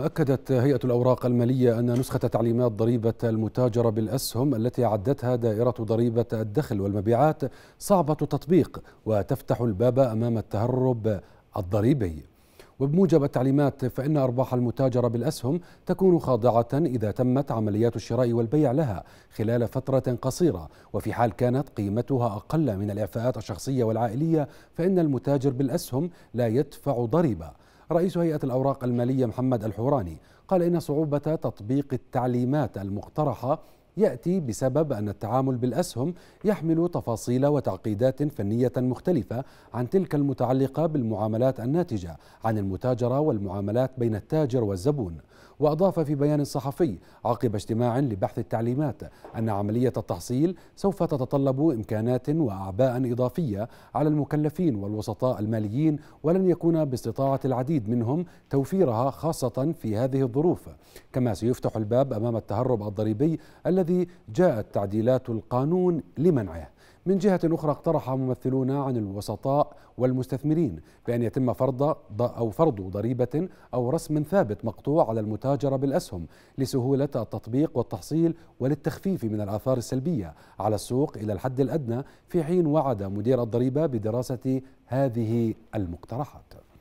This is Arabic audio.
أكدت هيئة الأوراق المالية أن نسخة تعليمات ضريبة المتاجرة بالأسهم التي عدتها دائرة ضريبة الدخل والمبيعات صعبة التطبيق وتفتح الباب أمام التهرب الضريبي وبموجب التعليمات فإن أرباح المتاجرة بالأسهم تكون خاضعة إذا تمت عمليات الشراء والبيع لها خلال فترة قصيرة وفي حال كانت قيمتها أقل من الإعفاءات الشخصية والعائلية فإن المتاجر بالأسهم لا يدفع ضريبة رئيس هيئة الأوراق المالية محمد الحوراني قال إن صعوبة تطبيق التعليمات المقترحة يأتي بسبب أن التعامل بالأسهم يحمل تفاصيل وتعقيدات فنية مختلفة عن تلك المتعلقة بالمعاملات الناتجة عن المتاجرة والمعاملات بين التاجر والزبون وأضاف في بيان صحفي عقب اجتماع لبحث التعليمات أن عملية التحصيل سوف تتطلب إمكانات وأعباء إضافية على المكلفين والوسطاء الماليين ولن يكون باستطاعة العديد منهم توفيرها خاصة في هذه الظروف كما سيفتح الباب أمام التهرب الضريبي الذي الذي جاءت تعديلات القانون لمنعه من جهة أخرى اقترح ممثلون عن الوسطاء والمستثمرين بأن يتم فرض أو فرض ضريبة أو رسم ثابت مقطوع على المتاجرة بالأسهم لسهولة التطبيق والتحصيل وللتخفيف من الآثار السلبية على السوق إلى الحد الأدنى في حين وعد مدير الضريبة بدراسة هذه المقترحات